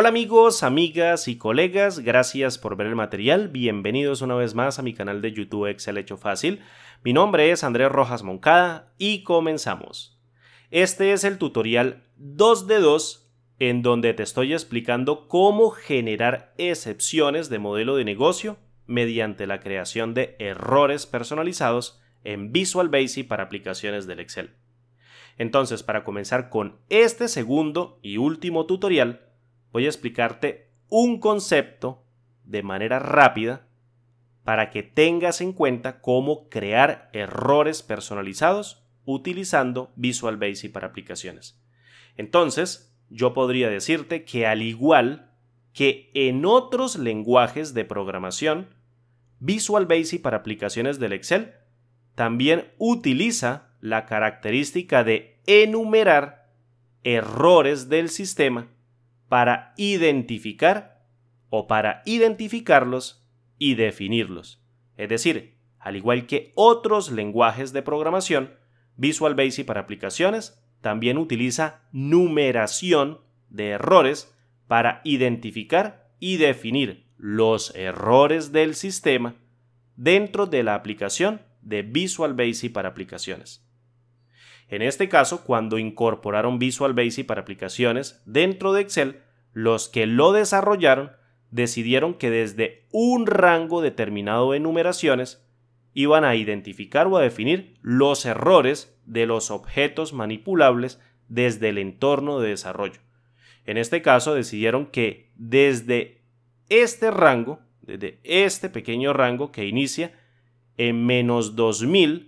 Hola amigos, amigas y colegas, gracias por ver el material, bienvenidos una vez más a mi canal de YouTube Excel Hecho Fácil. Mi nombre es Andrés Rojas Moncada y comenzamos. Este es el tutorial 2 de 2 en donde te estoy explicando cómo generar excepciones de modelo de negocio mediante la creación de errores personalizados en Visual Basic para aplicaciones del Excel. Entonces, para comenzar con este segundo y último tutorial, voy a explicarte un concepto de manera rápida para que tengas en cuenta cómo crear errores personalizados utilizando Visual Basic para aplicaciones. Entonces, yo podría decirte que al igual que en otros lenguajes de programación, Visual Basic para aplicaciones del Excel también utiliza la característica de enumerar errores del sistema para identificar o para identificarlos y definirlos. Es decir, al igual que otros lenguajes de programación, Visual Basic para aplicaciones también utiliza numeración de errores para identificar y definir los errores del sistema dentro de la aplicación de Visual Basic para aplicaciones. En este caso, cuando incorporaron Visual Basic para aplicaciones dentro de Excel, los que lo desarrollaron decidieron que desde un rango determinado de numeraciones iban a identificar o a definir los errores de los objetos manipulables desde el entorno de desarrollo. En este caso decidieron que desde este rango, desde este pequeño rango que inicia en menos 2000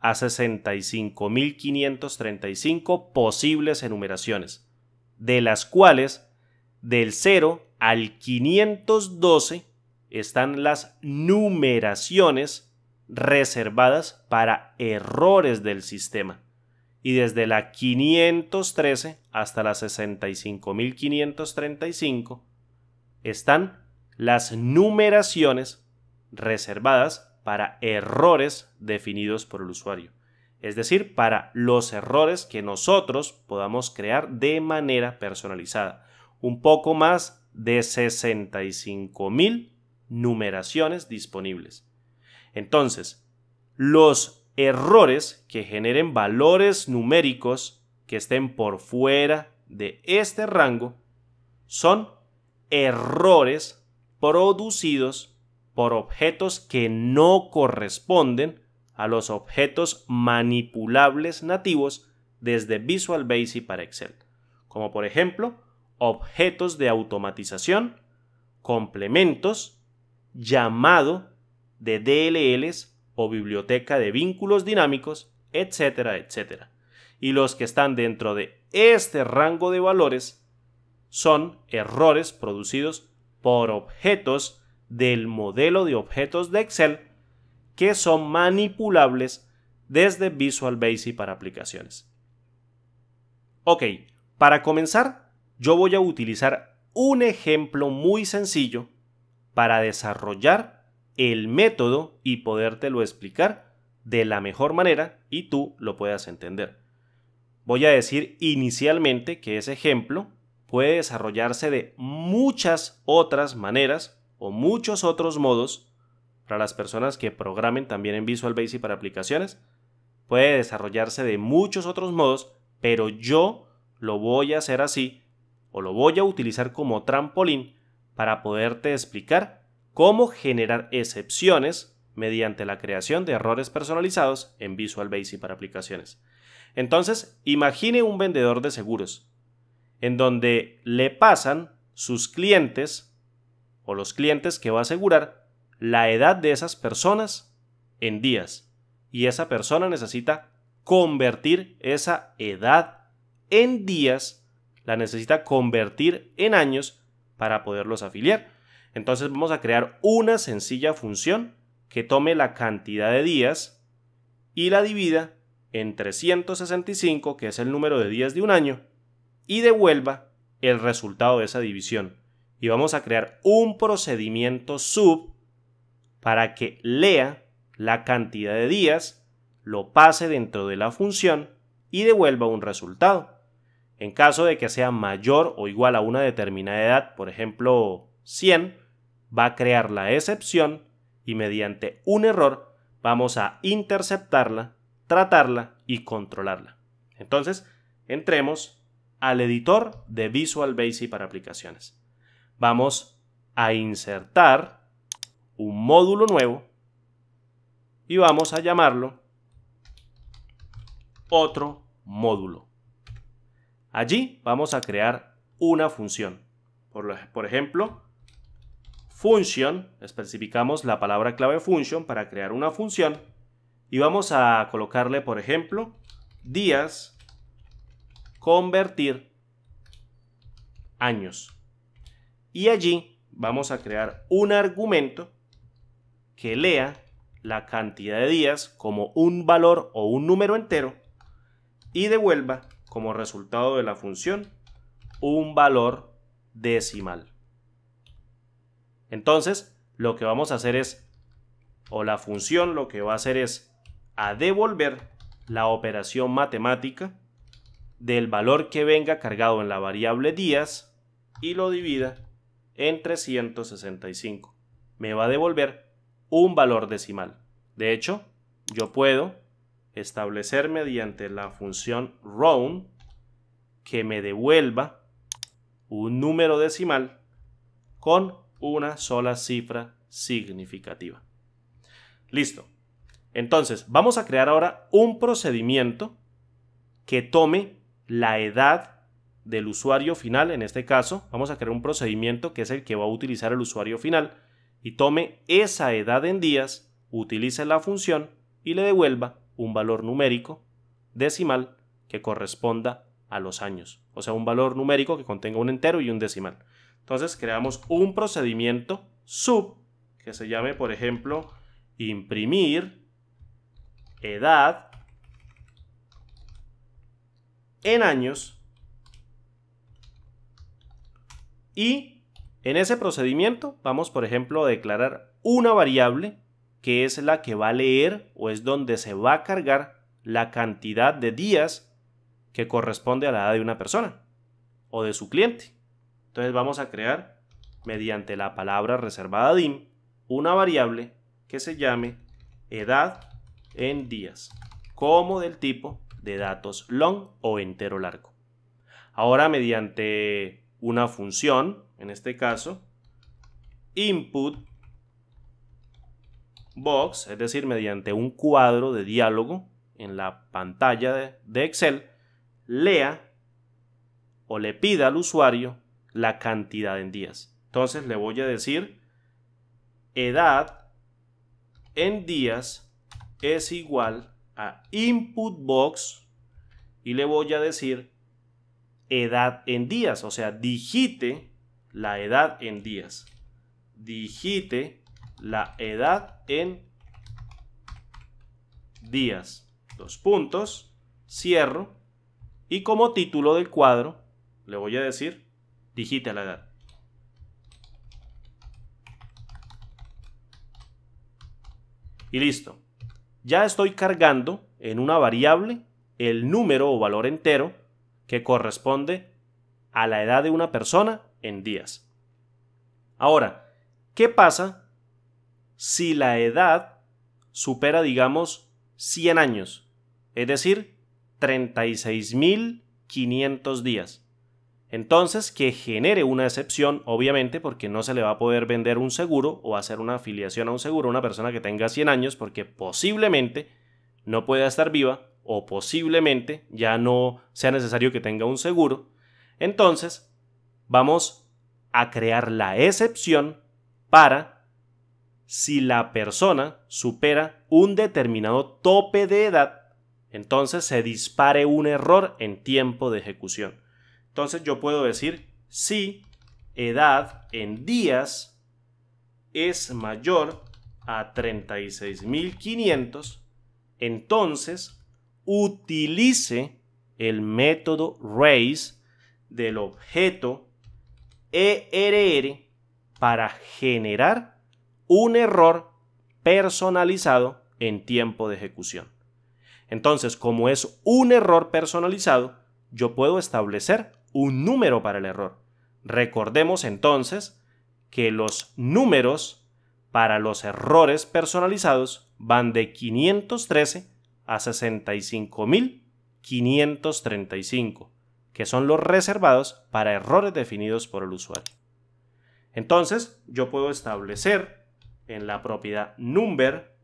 a 65.535 posibles enumeraciones, de las cuales del 0 al 512 están las numeraciones reservadas para errores del sistema. Y desde la 513 hasta la 65.535 están las numeraciones reservadas para errores definidos por el usuario. Es decir, para los errores que nosotros podamos crear de manera personalizada. Un poco más de 65 mil numeraciones disponibles. Entonces, los errores que generen valores numéricos que estén por fuera de este rango son errores producidos por objetos que no corresponden a los objetos manipulables nativos desde Visual Basic para Excel, como por ejemplo objetos de automatización, complementos, llamado de DLLs o biblioteca de vínculos dinámicos, etcétera, etcétera. Y los que están dentro de este rango de valores son errores producidos por objetos del modelo de objetos de Excel que son manipulables desde Visual Basic para aplicaciones. Ok, para comenzar, yo voy a utilizar un ejemplo muy sencillo para desarrollar el método y podértelo explicar de la mejor manera y tú lo puedas entender. Voy a decir inicialmente que ese ejemplo puede desarrollarse de muchas otras maneras o muchos otros modos para las personas que programen también en Visual Basic para aplicaciones. Puede desarrollarse de muchos otros modos, pero yo lo voy a hacer así o lo voy a utilizar como trampolín para poderte explicar cómo generar excepciones mediante la creación de errores personalizados en Visual Basic para aplicaciones. Entonces, imagine un vendedor de seguros en donde le pasan sus clientes o los clientes que va a asegurar la edad de esas personas en días. Y esa persona necesita convertir esa edad en días, la necesita convertir en años para poderlos afiliar. Entonces vamos a crear una sencilla función que tome la cantidad de días y la divida en 365, que es el número de días de un año, y devuelva el resultado de esa división y vamos a crear un procedimiento sub para que lea la cantidad de días, lo pase dentro de la función y devuelva un resultado. En caso de que sea mayor o igual a una determinada edad, por ejemplo 100, va a crear la excepción y mediante un error vamos a interceptarla, tratarla y controlarla. Entonces, entremos al editor de Visual Basic para aplicaciones vamos a insertar un módulo nuevo y vamos a llamarlo otro módulo. Allí vamos a crear una función. Por, ejemplo, function, especificamos la palabra clave function para crear una función y vamos a colocarle, por ejemplo, días convertir años. Y allí vamos a crear un argumento que lea la cantidad de días como un valor o un número entero y devuelva como resultado de la función un valor decimal. Entonces, lo que vamos a hacer es, o la función lo que va a hacer es a devolver la operación matemática del valor que venga cargado en la variable días y lo divida en 365. Me va a devolver un valor decimal. De hecho, yo puedo establecer mediante la función round que me devuelva un número decimal con una sola cifra significativa. Listo. Entonces, vamos a crear ahora un procedimiento que tome la edad del usuario final, en este caso, vamos a crear un procedimiento que es el que va a utilizar el usuario final y tome esa edad en días, utilice la función y le devuelva un valor numérico decimal que corresponda a los años, o sea, un valor numérico que contenga un entero y un decimal. Entonces creamos un procedimiento sub que se llame, por ejemplo, imprimir edad en años Y en ese procedimiento vamos, por ejemplo, a declarar una variable que es la que va a leer o es donde se va a cargar la cantidad de días que corresponde a la edad de una persona o de su cliente. Entonces vamos a crear mediante la palabra reservada DIM una variable que se llame edad en días, como del tipo de datos long o entero largo. Ahora mediante una función, en este caso, input box, es decir, mediante un cuadro de diálogo en la pantalla de Excel, lea o le pida al usuario la cantidad en días. Entonces le voy a decir edad en días es igual a input box y le voy a decir edad en días. O sea, digite la edad en días. Digite la edad en días. Dos puntos. Cierro. Y como título del cuadro, le voy a decir, digite la edad. Y listo. Ya estoy cargando en una variable el número o valor entero que corresponde a la edad de una persona en días. Ahora, ¿qué pasa si la edad supera, digamos, 100 años? Es decir, 36.500 días. Entonces, que genere una excepción, obviamente, porque no se le va a poder vender un seguro o hacer una afiliación a un seguro a una persona que tenga 100 años, porque posiblemente no pueda estar viva o posiblemente ya no sea necesario que tenga un seguro, entonces vamos a crear la excepción para si la persona supera un determinado tope de edad, entonces se dispare un error en tiempo de ejecución. Entonces yo puedo decir si edad en días es mayor a 36.500, entonces utilice el método raise del objeto ERR para generar un error personalizado en tiempo de ejecución. Entonces, como es un error personalizado, yo puedo establecer un número para el error. Recordemos entonces que los números para los errores personalizados van de 513 a 65.535, que son los reservados para errores definidos por el usuario. Entonces, yo puedo establecer en la propiedad number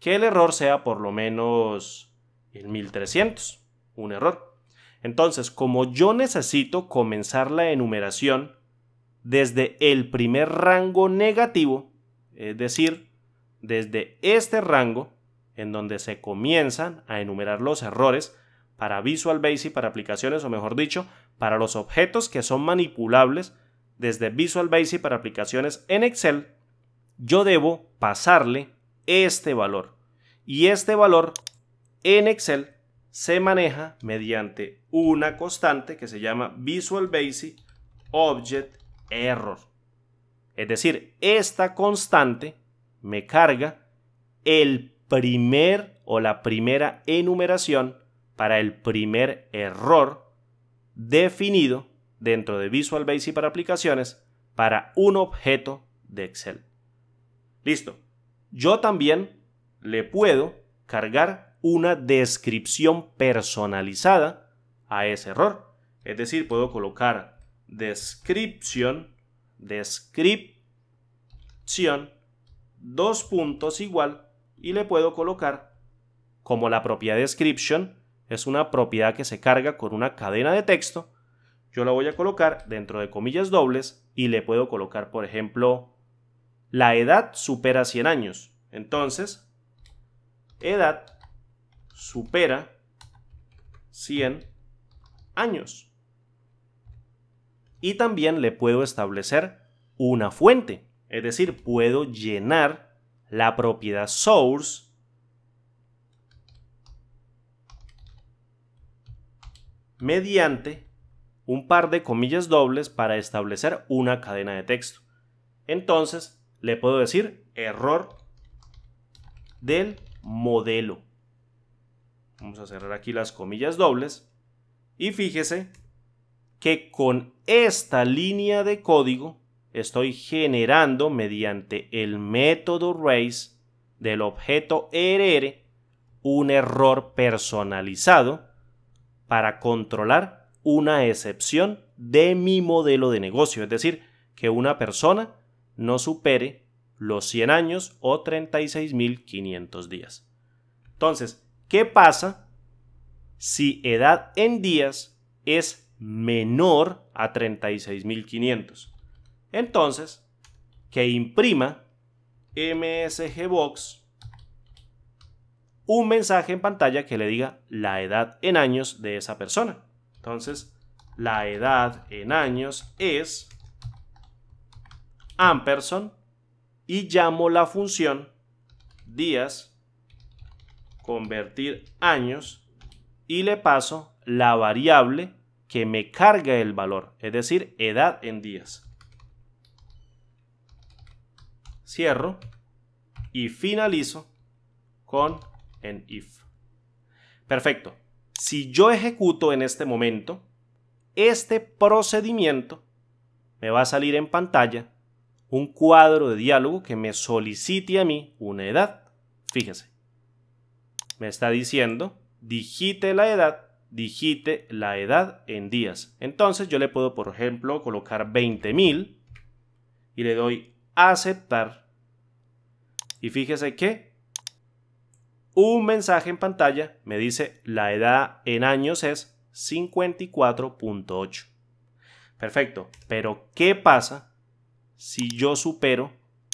que el error sea por lo menos el 1300, un error. Entonces, como yo necesito comenzar la enumeración desde el primer rango negativo, es decir, desde este rango, en donde se comienzan a enumerar los errores para Visual Basic, para aplicaciones, o mejor dicho, para los objetos que son manipulables desde Visual Basic para aplicaciones en Excel, yo debo pasarle este valor. Y este valor en Excel se maneja mediante una constante que se llama Visual Basic Object Error. Es decir, esta constante me carga el primer o la primera enumeración para el primer error definido dentro de Visual Basic para aplicaciones para un objeto de Excel. Listo. Yo también le puedo cargar una descripción personalizada a ese error. Es decir, puedo colocar descripción, descripción, dos puntos igual y le puedo colocar, como la propiedad description es una propiedad que se carga con una cadena de texto, yo la voy a colocar dentro de comillas dobles y le puedo colocar, por ejemplo, la edad supera 100 años. Entonces, edad supera 100 años. Y también le puedo establecer una fuente, es decir, puedo llenar la propiedad source mediante un par de comillas dobles para establecer una cadena de texto. Entonces le puedo decir error del modelo. Vamos a cerrar aquí las comillas dobles. Y fíjese que con esta línea de código estoy generando mediante el método raise del objeto RR un error personalizado para controlar una excepción de mi modelo de negocio, es decir, que una persona no supere los 100 años o 36.500 días. Entonces, ¿qué pasa si edad en días es menor a 36.500? Entonces, que imprima msgbox un mensaje en pantalla que le diga la edad en años de esa persona. Entonces, la edad en años es amperson. y llamo la función días convertir años y le paso la variable que me carga el valor, es decir, edad en días cierro y finalizo con en if. Perfecto. Si yo ejecuto en este momento, este procedimiento me va a salir en pantalla un cuadro de diálogo que me solicite a mí una edad. Fíjese. Me está diciendo, digite la edad, digite la edad en días. Entonces yo le puedo, por ejemplo, colocar 20.000 y le doy aceptar. Y fíjese que un mensaje en pantalla me dice la edad en años es 54.8. Perfecto, pero ¿qué pasa si yo supero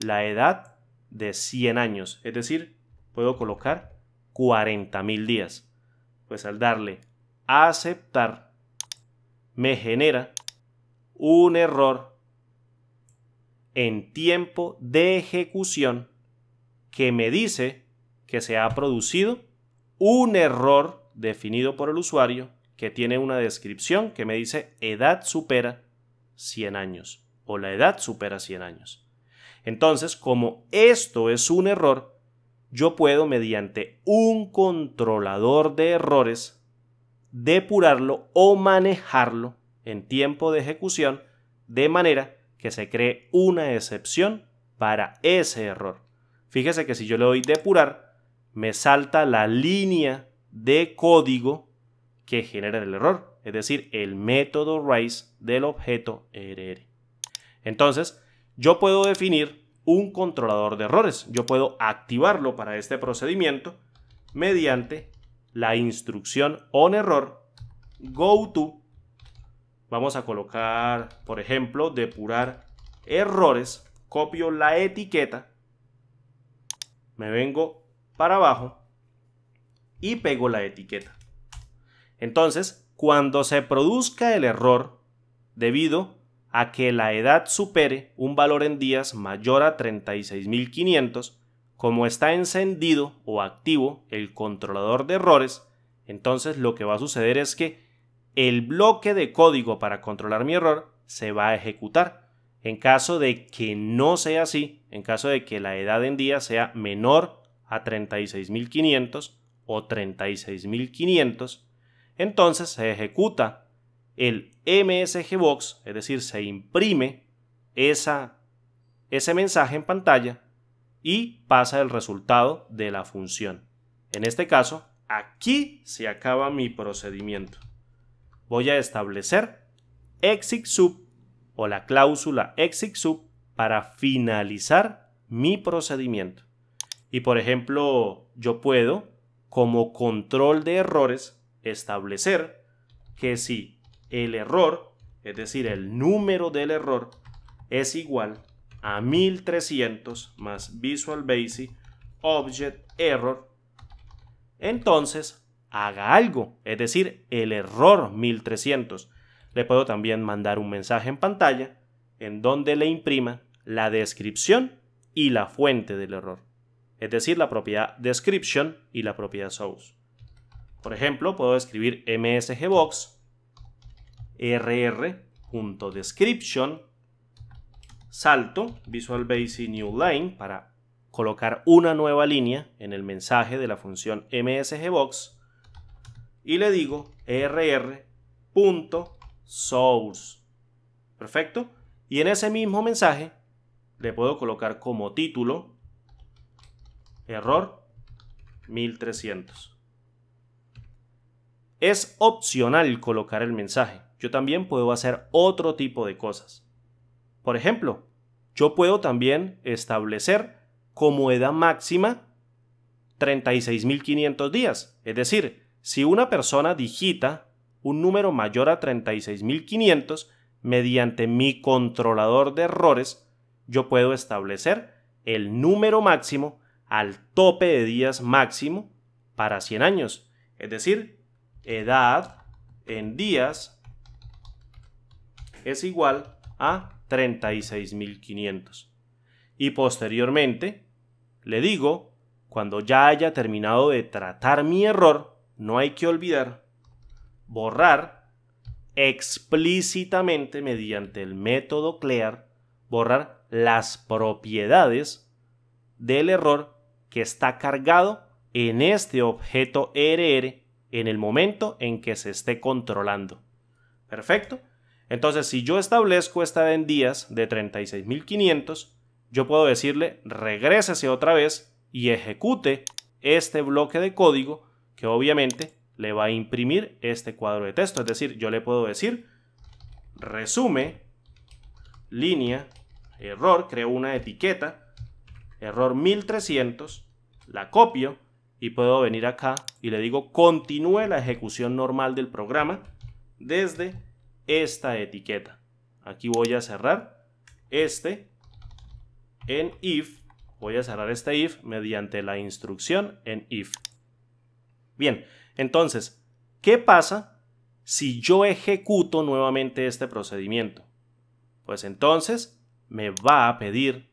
la edad de 100 años? Es decir, puedo colocar 40.000 días. Pues al darle aceptar, me genera un error en tiempo de ejecución que me dice que se ha producido un error definido por el usuario que tiene una descripción que me dice edad supera 100 años o la edad supera 100 años. Entonces, como esto es un error, yo puedo mediante un controlador de errores depurarlo o manejarlo en tiempo de ejecución de manera que se cree una excepción para ese error. Fíjese que si yo le doy depurar, me salta la línea de código que genera el error, es decir, el método raise del objeto RR. Entonces, yo puedo definir un controlador de errores. Yo puedo activarlo para este procedimiento mediante la instrucción onError to Vamos a colocar, por ejemplo, depurar errores. Copio la etiqueta. Me vengo para abajo y pego la etiqueta. Entonces, cuando se produzca el error debido a que la edad supere un valor en días mayor a 36.500, como está encendido o activo el controlador de errores, entonces lo que va a suceder es que el bloque de código para controlar mi error se va a ejecutar. En caso de que no sea así, en caso de que la edad en día sea menor a 36.500 o 36.500, entonces se ejecuta el msgbox, es decir, se imprime esa, ese mensaje en pantalla y pasa el resultado de la función. En este caso, aquí se acaba mi procedimiento voy a establecer exit sub o la cláusula exit sub para finalizar mi procedimiento. Y por ejemplo, yo puedo, como control de errores, establecer que si el error, es decir, el número del error, es igual a 1300 más Visual Basic Object Error, entonces haga algo, es decir, el error 1300. Le puedo también mandar un mensaje en pantalla en donde le imprima la descripción y la fuente del error, es decir, la propiedad description y la propiedad source. Por ejemplo, puedo escribir msgbox rr.description salto Visual Basic New Line para colocar una nueva línea en el mensaje de la función msgbox y le digo rr.source. Perfecto. Y en ese mismo mensaje le puedo colocar como título error 1300. Es opcional colocar el mensaje. Yo también puedo hacer otro tipo de cosas. Por ejemplo, yo puedo también establecer como edad máxima 36.500 días. Es decir, si una persona digita un número mayor a 36.500 mediante mi controlador de errores, yo puedo establecer el número máximo al tope de días máximo para 100 años, es decir, edad en días es igual a 36.500. Y posteriormente, le digo, cuando ya haya terminado de tratar mi error, no hay que olvidar, borrar explícitamente mediante el método clear, borrar las propiedades del error que está cargado en este objeto RR en el momento en que se esté controlando. Perfecto. Entonces, si yo establezco esta en días de 36.500, yo puedo decirle regrésese otra vez y ejecute este bloque de código que obviamente le va a imprimir este cuadro de texto. Es decir, yo le puedo decir, resume, línea, error, creo una etiqueta, error 1300, la copio y puedo venir acá y le digo continúe la ejecución normal del programa desde esta etiqueta. Aquí voy a cerrar este en if, voy a cerrar este if mediante la instrucción en if. Bien, entonces, ¿qué pasa si yo ejecuto nuevamente este procedimiento? Pues entonces me va a pedir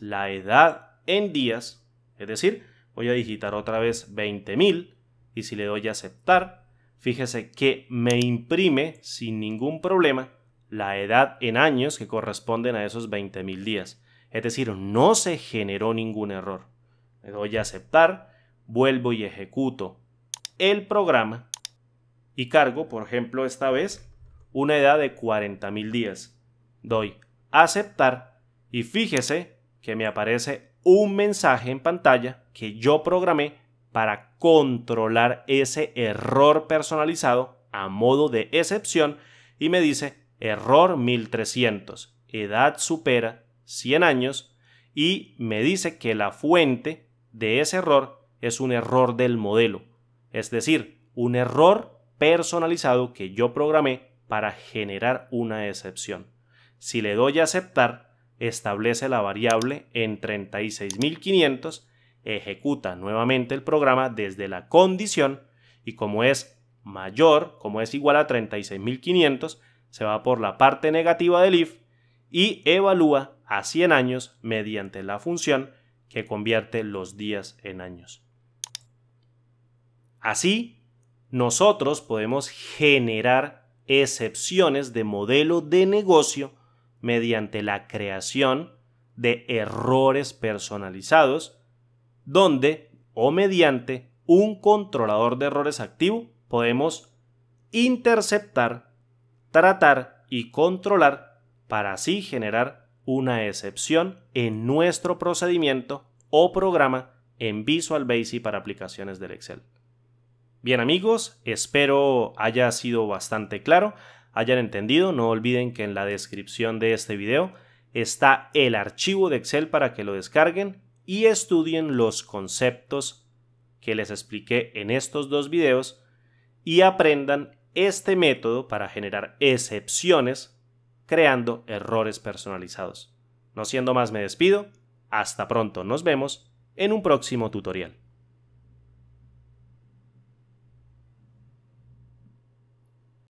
la edad en días, es decir, voy a digitar otra vez 20.000 y si le doy a aceptar, fíjese que me imprime sin ningún problema la edad en años que corresponden a esos 20.000 días. Es decir, no se generó ningún error. Le doy a aceptar, vuelvo y ejecuto el programa y cargo, por ejemplo, esta vez una edad de 40.000 días. Doy aceptar y fíjese que me aparece un mensaje en pantalla que yo programé para controlar ese error personalizado a modo de excepción y me dice error 1300, edad supera 100 años y me dice que la fuente de ese error es un error del modelo es decir, un error personalizado que yo programé para generar una excepción. Si le doy a aceptar, establece la variable en 36500, ejecuta nuevamente el programa desde la condición y como es mayor, como es igual a 36500, se va por la parte negativa del if y evalúa a 100 años mediante la función que convierte los días en años. Así, nosotros podemos generar excepciones de modelo de negocio mediante la creación de errores personalizados, donde o mediante un controlador de errores activo podemos interceptar, tratar y controlar para así generar una excepción en nuestro procedimiento o programa en Visual Basic para aplicaciones del Excel. Bien amigos, espero haya sido bastante claro, hayan entendido, no olviden que en la descripción de este video está el archivo de Excel para que lo descarguen y estudien los conceptos que les expliqué en estos dos videos y aprendan este método para generar excepciones creando errores personalizados. No siendo más me despido, hasta pronto, nos vemos en un próximo tutorial.